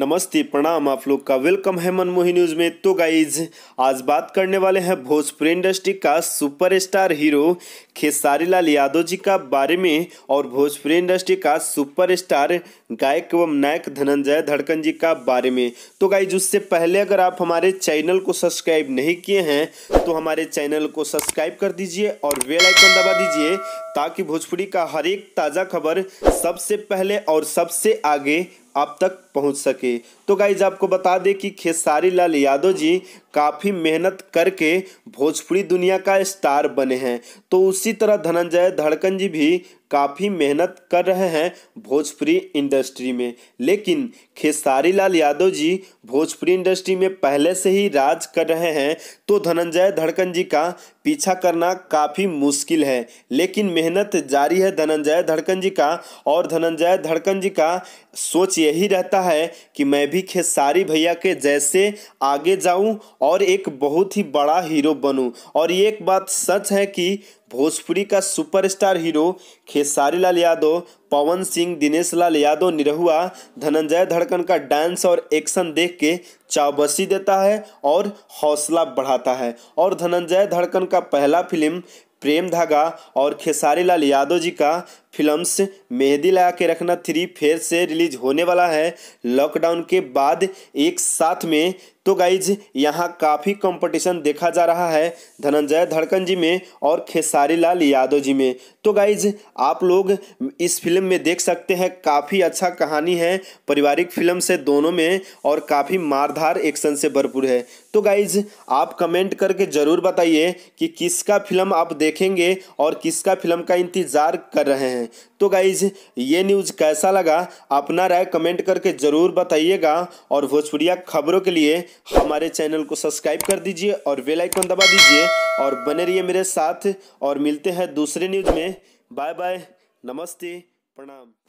नमस्ते प्रणाम आप लोग का वेलकम है मनमोही न्यूज में तो गाइज आज बात करने वाले हैं भोजपुरी इंडस्ट्री का सुपरस्टार हीरो खेसारी लाल यादव जी का बारे में और भोजपुरी इंडस्ट्री का सुपरस्टार गायक एवं नायक धनंजय धड़कन जी का बारे में तो गाइज उससे पहले अगर आप हमारे चैनल को सब्सक्राइब नहीं किए हैं तो हमारे चैनल को सब्सक्राइब कर दीजिए और बेल आइकन दबा दीजिए ताकि भोजपुरी का हर एक ताज़ा खबर सबसे पहले और सबसे आगे आप तक पहुंच सके तो गाइज आपको बता दें कि खेसारी लाल यादव जी काफ़ी मेहनत करके भोजपुरी दुनिया का स्टार बने हैं तो उसी तरह धनंजय धड़कन जी भी काफ़ी मेहनत कर रहे हैं भोजपुरी इंडस्ट्री में लेकिन खेसारी लाल यादव जी भोजपुरी इंडस्ट्री में पहले से ही राज कर रहे हैं तो धनंजय धड़कन जी का पीछा करना काफ़ी मुश्किल है लेकिन मेहनत जारी है धनंजय धड़कन जी का और धनंजय धड़कन जी का सोच यही रहता है कि मैं भी खेसारी भैया के जैसे आगे जाऊं और एक बहुत ही बड़ा हीरो बनूं और ये एक बात सच है कि भोजपुरी का सुपरस्टार हीरो खेसारी लाल यादव पवन सिंह दिनेश लाल यादव निरहुआ धनंजय धड़कन का डांस और एक्शन देख के चाबसी देता है और हौसला बढ़ाता है और धनंजय धड़कन का पहला फिल्म प्रेम धागा और खेसारी लाल यादव जी का फिल्म्स मेहंदी लगा के रखना थ्री फेर से रिलीज होने वाला है लॉकडाउन के बाद एक साथ में तो गाइज यहाँ काफ़ी कंपटीशन देखा जा रहा है धनंजय धड़कन जी में और खेसारी लाल यादव जी में तो गाइज आप लोग इस फिल्म में देख सकते हैं काफ़ी अच्छा कहानी है पारिवारिक फिल्म से दोनों में और काफ़ी मारधार एक्शन से भरपूर है तो गाइज आप कमेंट करके ज़रूर बताइए कि किसका फिल्म आप देखेंगे और किसका फिल्म का इंतज़ार कर रहे हैं तो गाइज ये न्यूज़ कैसा लगा अपना राय कमेंट करके ज़रूर बताइएगा और भोजपुरिया खबरों के लिए हमारे चैनल को सब्सक्राइब कर दीजिए और बेल आइकन दबा दीजिए और बने रहिए मेरे साथ और मिलते हैं दूसरे न्यूज़ में बाय बाय नमस्ते प्रणाम